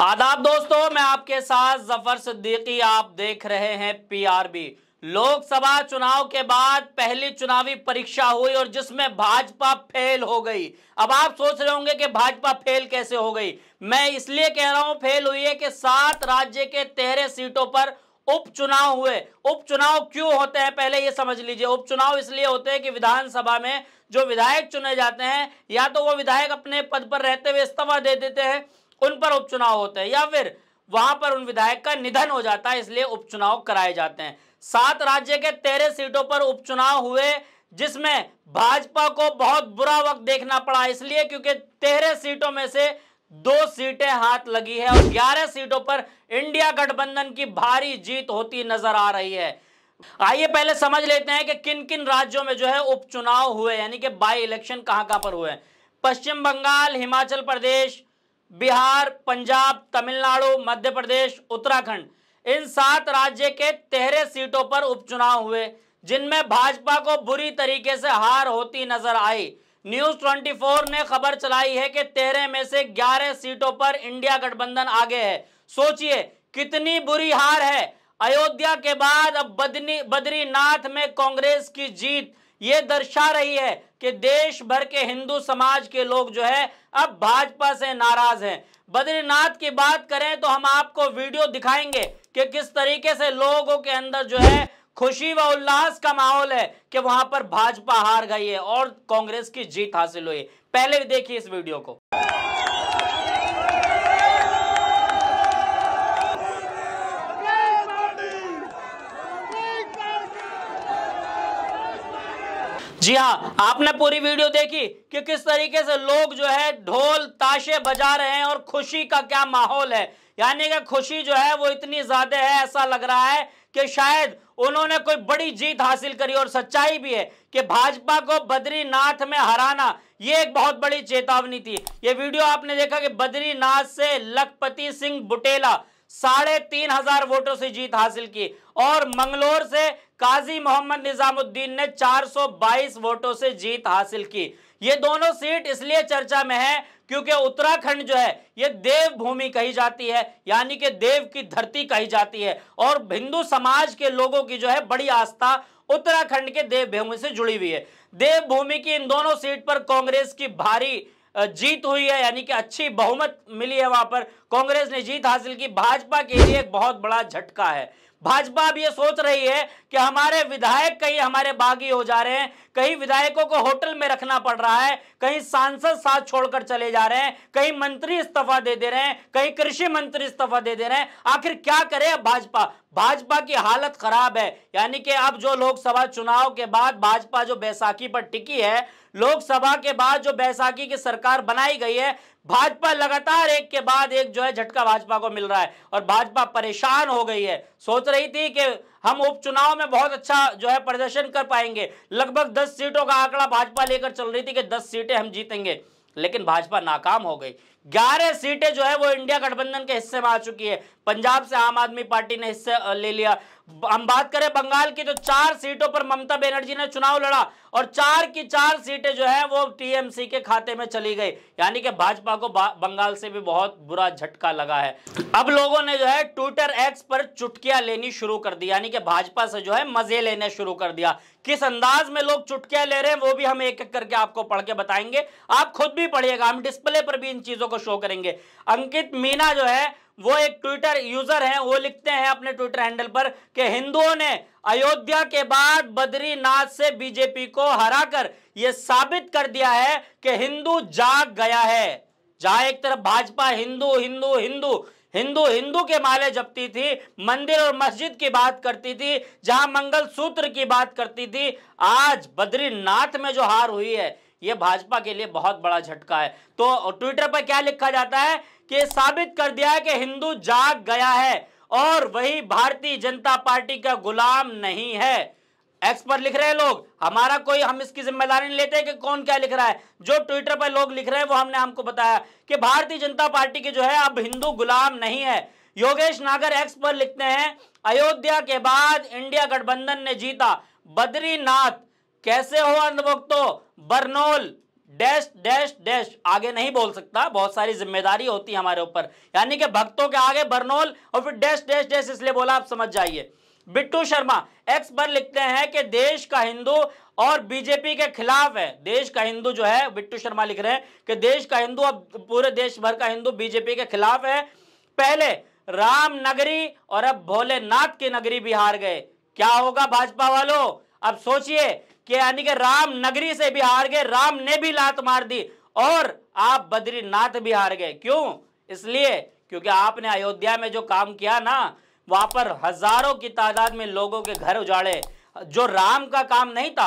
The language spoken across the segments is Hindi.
आदाब दोस्तों मैं आपके साथ जफर सिद्दीकी आप देख रहे हैं पीआरबी लोकसभा चुनाव के बाद पहली चुनावी परीक्षा हुई और जिसमें भाजपा फेल हो गई अब आप सोच रहे होंगे कि भाजपा फेल कैसे हो गई मैं इसलिए कह रहा हूं फेल हुई है कि सात राज्य के तेरह सीटों पर उपचुनाव हुए उपचुनाव क्यों होते हैं पहले ये समझ लीजिए उपचुनाव इसलिए होते हैं कि विधानसभा में जो विधायक चुने जाते हैं या तो वो विधायक अपने पद पर रहते हुए इस्तीफा दे देते हैं उन पर उपचुनाव होते हैं या फिर वहां पर उन विधायक का निधन हो जाता है इसलिए उपचुनाव कराए जाते हैं सात राज्य के तेरह सीटों पर उपचुनाव हुए जिसमें भाजपा को बहुत बुरा वक्त देखना पड़ा इसलिए क्योंकि तेरह सीटों में से दो सीटें हाथ लगी है और ग्यारह सीटों पर इंडिया गठबंधन की भारी जीत होती नजर आ रही है आइए पहले समझ लेते हैं कि किन किन राज्यों में जो है उपचुनाव हुए यानी कि बाई इलेक्शन कहां कहां पर हुए पश्चिम बंगाल हिमाचल प्रदेश बिहार पंजाब तमिलनाडु मध्य प्रदेश उत्तराखंड इन सात राज्य के तेरह सीटों पर उपचुनाव हुए जिनमें भाजपा को बुरी तरीके से हार होती नजर आई न्यूज 24 ने खबर चलाई है कि तेरह में से ग्यारह सीटों पर इंडिया गठबंधन आगे है सोचिए कितनी बुरी हार है अयोध्या के बाद अब बदनी बद्रीनाथ में कांग्रेस की जीत ये दर्शा रही है कि देश भर के हिंदू समाज के लोग जो है अब भाजपा से नाराज हैं बद्रीनाथ की बात करें तो हम आपको वीडियो दिखाएंगे कि किस तरीके से लोगों के अंदर जो है खुशी व उल्लास का माहौल है कि वहां पर भाजपा हार गई है और कांग्रेस की जीत हासिल हुई पहले भी देखिए इस वीडियो को जी हाँ आपने पूरी वीडियो देखी कि किस तरीके से लोग जो है ढोल ताशे बजा रहे हैं और खुशी का क्या माहौल है यानी कि खुशी जो है वो इतनी ज्यादा है ऐसा लग रहा है कि शायद उन्होंने कोई बड़ी जीत हासिल करी और सच्चाई भी है कि भाजपा को बद्रीनाथ में हराना ये एक बहुत बड़ी चेतावनी थी ये वीडियो आपने देखा कि बद्रीनाथ से लखपति सिंह बुटेला साढ़े तीन हजार वोटों से जीत हासिल की और मंगलोर से काजी मोहम्मद निजामुद्दीन ने 422 वोटों से जीत हासिल की ये दोनों सीट इसलिए चर्चा में है क्योंकि उत्तराखंड जो है ये देव भूमि कही जाती है यानी कि देव की धरती कही जाती है और हिंदू समाज के लोगों की जो है बड़ी आस्था उत्तराखंड के देव भूमि से जुड़ी हुई है देव भूमि की इन दोनों सीट पर कांग्रेस की भारी जीत हुई है यानी कि अच्छी बहुमत मिली है वहां पर कांग्रेस ने जीत हासिल की भाजपा के लिए एक बहुत बड़ा झटका है भाजपा अब ये सोच रही है कि हमारे विधायक कहीं हमारे बागी हो जा रहे हैं कहीं विधायकों को होटल में रखना पड़ रहा है कहीं सांसद साथ छोड़कर चले जा रहे हैं कहीं मंत्री इस्तीफा दे दे रहे हैं कहीं कृषि मंत्री इस्तीफा दे दे रहे हैं आखिर क्या करे भाजपा भाजपा की हालत खराब है यानी कि अब जो लोकसभा चुनाव के बाद भाजपा जो बैसाखी पर टिकी है लोकसभा के बाद जो बैसाखी की सरकार बनाई गई है भाजपा लगातार एक के बाद एक जो है झटका भाजपा को मिल रहा है और भाजपा परेशान हो गई है सोच रही थी कि हम उपचुनाव में बहुत अच्छा जो है प्रदर्शन कर पाएंगे लगभग दस सीटों का आंकड़ा भाजपा लेकर चल रही थी कि दस सीटें हम जीतेंगे लेकिन भाजपा नाकाम हो गई ग्यारह सीटें जो है वो इंडिया गठबंधन के हिस्से में आ चुकी है पंजाब से आम आदमी पार्टी ने हिस्सा ले लिया हम बात करें बंगाल की तो चार सीटों पर ममता बनर्जी ने चुनाव लड़ा और चार की चार सीटें जो है वो टीएमसी के खाते में चली गई यानी कि भाजपा को बंगाल से भी बहुत बुरा झटका लगा है अब लोगों ने जो है ट्विटर एक्स पर चुटकियां लेनी शुरू कर दी यानी कि भाजपा से जो है मजे लेने शुरू कर दिया किस अंदाज में लोग चुटकियां ले रहे हैं वो भी हम एक एक करके आपको पढ़ के बताएंगे आप खुद भी पढ़िएगा हम डिस्प्ले पर भी इन चीजों को शो करेंगे अंकित मीना जो है वो एक ट्विटर यूजर हैं वो लिखते हैं अपने ट्विटर हैंडल पर कि हिंदुओं ने अयोध्या के बाद बद्रीनाथ से बीजेपी को हराकर यह साबित कर दिया है कि हिंदू जाग गया है जहां एक तरफ भाजपा हिंदू हिंदू हिंदू हिंदू हिंदू के माले जपती थी मंदिर और मस्जिद की बात करती थी जहां मंगल सूत्र की बात करती थी आज बद्रीनाथ में जो हार हुई है ये भाजपा के लिए बहुत बड़ा झटका है तो ट्विटर पर क्या लिखा जाता है कि साबित कर दिया है कि हिंदू जाग गया है और वही भारतीय जनता पार्टी का गुलाम नहीं है एक्स पर लिख रहे हैं लोग हमारा कोई हम इसकी जिम्मेदारी नहीं लेते कि कौन क्या लिख रहा है जो ट्विटर पर लोग लिख रहे हैं वो हमने हमको बताया कि भारतीय जनता पार्टी के जो है अब हिंदू गुलाम नहीं है योगेश नागर एक्स पर लिखते हैं अयोध्या के बाद इंडिया गठबंधन ने जीता बद्रीनाथ कैसे हो अंधभक्तो बर्नोल डैश डैश डैश आगे नहीं बोल सकता बहुत सारी जिम्मेदारी होती है हमारे ऊपर यानी कि भक्तों के आगे बर्नोल और फिर डैश डैश डैश इसलिए बोला आप समझ जाइए बिट्टू शर्मा एक्स पर लिखते हैं कि देश का हिंदू और बीजेपी के खिलाफ है देश का हिंदू जो है बिट्टू शर्मा लिख रहे हैं कि देश का हिंदू अब पूरे देश भर का हिंदू बीजेपी के खिलाफ है पहले राम नगरी और अब भोलेनाथ की नगरी बिहार गए क्या होगा भाजपा वालों अब सोचिए कि यानी कि राम नगरी से भी हार गए राम ने भी लात मार दी और आप बद्रीनाथ भी हार गए क्यों इसलिए क्योंकि आपने अयोध्या में जो काम किया ना वहां पर हजारों की तादाद में लोगों के घर उजाड़े जो राम का काम नहीं था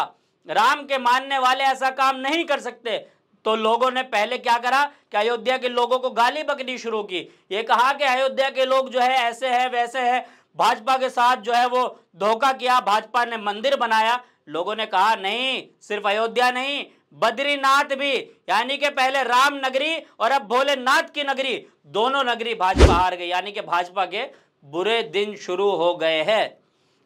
राम के मानने वाले ऐसा काम नहीं कर सकते तो लोगों ने पहले क्या करा कि अयोध्या के लोगों को गाली बकनी शुरू की ये कहा कि अयोध्या के लोग जो है ऐसे है वैसे है भाजपा के साथ जो है वो धोखा किया भाजपा ने मंदिर बनाया लोगों ने कहा नहीं सिर्फ अयोध्या नहीं बद्रीनाथ भी यानी कि पहले राम नगरी और अब भोलेनाथ की नगरी दोनों नगरी भाजपा हार गई यानी कि भाजपा के बुरे दिन शुरू हो गए हैं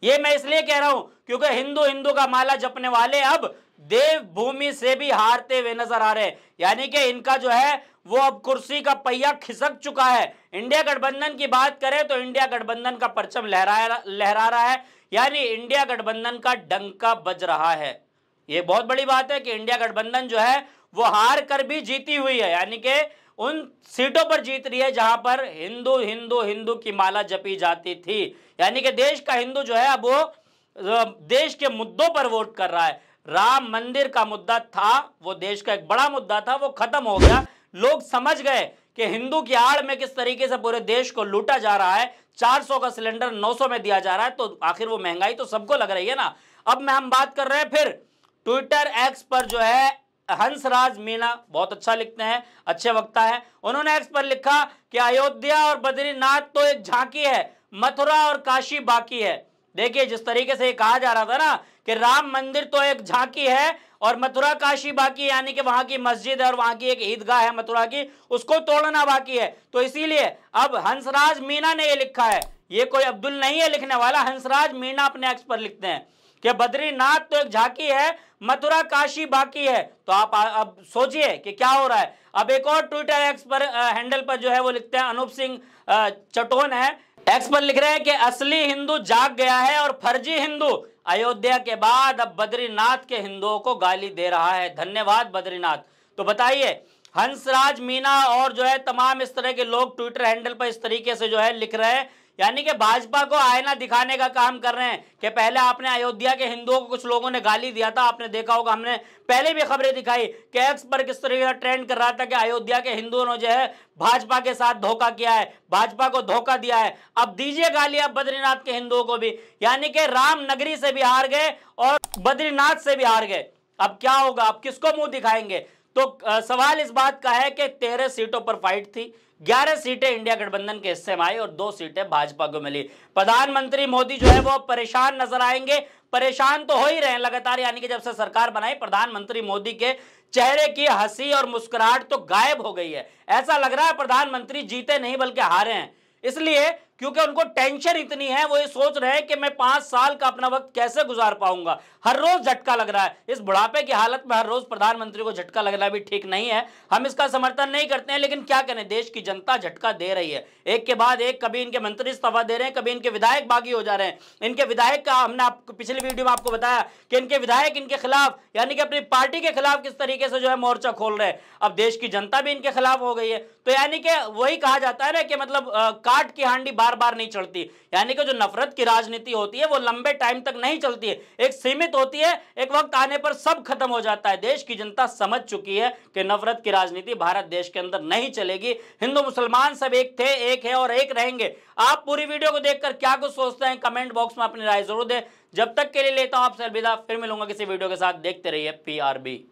ये मैं इसलिए कह रहा हूं क्योंकि हिंदू हिंदू का माला जपने वाले अब देवभूमि से भी हारते हुए नजर आ रहे हैं यानी कि इनका जो है वो अब कुर्सी का पहिया खिसक चुका है इंडिया गठबंधन की बात करें तो इंडिया गठबंधन का परचम लहरा लहरा रहा है यानी इंडिया गठबंधन का डंका बज रहा है ये बहुत बड़ी बात है कि इंडिया गठबंधन जो है वो हार कर भी जीती हुई है यानी कि उन सीटों पर जीत रही है जहां पर हिंदू हिंदू हिंदू की माला जपी जाती थी यानी कि देश का हिंदू जो है अब वो देश के मुद्दों पर वोट कर रहा है राम मंदिर का मुद्दा था वो देश का एक बड़ा मुद्दा था वो खत्म हो गया लोग समझ गए कि हिंदू की आड़ में किस तरीके से पूरे देश को लूटा जा रहा है 400 का सिलेंडर 900 में दिया जा रहा है तो आखिर वो महंगाई तो सबको लग रही है ना अब मैं हम बात कर रहे हैं फिर ट्विटर एक्स पर जो है हंसराज मीणा बहुत अच्छा लिखते हैं अच्छे वक्ता है उन्होंने एक्स पर लिखा कि अयोध्या और बद्रीनाथ तो एक झांकी है मथुरा और काशी बाकी है देखिए जिस तरीके से कहा जा रहा था ना कि राम मंदिर तो एक झांकी है और मथुरा काशी बाकी यानी कि वहां की मस्जिद है और वहां की एक ईदगाह है मथुरा की उसको तोड़ना बाकी है तो इसीलिए अब हंसराज मीना ने ये लिखा है ये कोई अब्दुल नहीं है लिखने वाला हंसराज मीना अपने एक्स पर लिखते हैं कि बद्रीनाथ तो एक झांकी है मथुरा काशी बाकी है तो आप अब सोचिए कि क्या हो रहा है अब एक और ट्विटर एक्स पर हैंडल पर जो है वो लिखते हैं अनूप सिंह चटोन है एक्स पर लिख रहे हैं कि असली हिंदू जाग गया है और फर्जी हिंदू अयोध्या के बाद अब बद्रीनाथ के हिंदुओं को गाली दे रहा है धन्यवाद बद्रीनाथ तो बताइए हंसराज मीना और जो है तमाम इस तरह के लोग ट्विटर हैंडल पर इस तरीके से जो है लिख रहे हैं यानी कि भाजपा को आयना दिखाने का काम कर रहे हैं कि पहले आपने अयोध्या के हिंदुओं को कुछ लोगों ने गाली दिया था आपने देखा होगा हमने पहले भी खबरें दिखाई कि एक्स पर किस तरीके का ट्रेंड कर रहा था कि अयोध्या के हिंदुओं ने जो है भाजपा के साथ धोखा किया है भाजपा को धोखा दिया है अब दीजिए गाली अब बद्रीनाथ के हिंदुओं को भी यानी कि रामनगरी से भी हार गए और बद्रीनाथ से भी हार गए अब क्या होगा अब किसको मुंह दिखाएंगे तो सवाल इस बात का है कि तेरह सीटों पर फाइट थी ग्यारह सीटें इंडिया गठबंधन के हिस्से में आई और दो सीटें भाजपा को मिली प्रधानमंत्री मोदी जो है वो परेशान नजर आएंगे परेशान तो हो ही रहे हैं लगातार यानी कि जब से सरकार बनाई प्रधानमंत्री मोदी के चेहरे की हंसी और मुस्कुराहट तो गायब हो गई है ऐसा लग रहा है प्रधानमंत्री जीते नहीं बल्कि हारे हैं इसलिए क्योंकि उनको टेंशन इतनी है वो ये सोच रहे हैं कि मैं पांच साल का अपना वक्त कैसे गुजार पाऊंगा हर रोज झटका लग रहा है इस बुढ़ापे की हालत में हर रोज प्रधानमंत्री को झटका लगना भी ठीक नहीं है हम इसका समर्थन नहीं करते हैं लेकिन क्या करें देश की जनता झटका दे रही है एक के बाद एक कभी इनके मंत्री इस्तीफा दे रहे हैं कभी इनके विधायक बागी हो जा रहे हैं इनके विधायक का हमने आपको पिछली वीडियो में आपको बताया कि इनके विधायक इनके खिलाफ यानी कि अपनी पार्टी के खिलाफ किस तरीके से जो है मोर्चा खोल रहे हैं अब देश की जनता भी इनके खिलाफ हो गई है तो यानी कि वही कहा जाता है ना कि मतलब काट की हांडी बार बार नहीं चलती यानी कि जो नफरत की राजनीति होती है वो लंबे टाइम तक नहीं चलती है एक सीमित होती है एक वक्त आने पर सब खत्म हो जाता है देश की जनता समझ चुकी है कि नफरत की राजनीति भारत देश के अंदर नहीं चलेगी हिंदू मुसलमान सब एक थे एक है और एक रहेंगे आप पूरी वीडियो को देखकर क्या कुछ सोचते हैं कमेंट बॉक्स में अपनी राय जरूर दें जब तक के लिए लेता हूं आपसे अलविदा फिर मिलूंगा किसी वीडियो के साथ देखते रहिए पीआरबी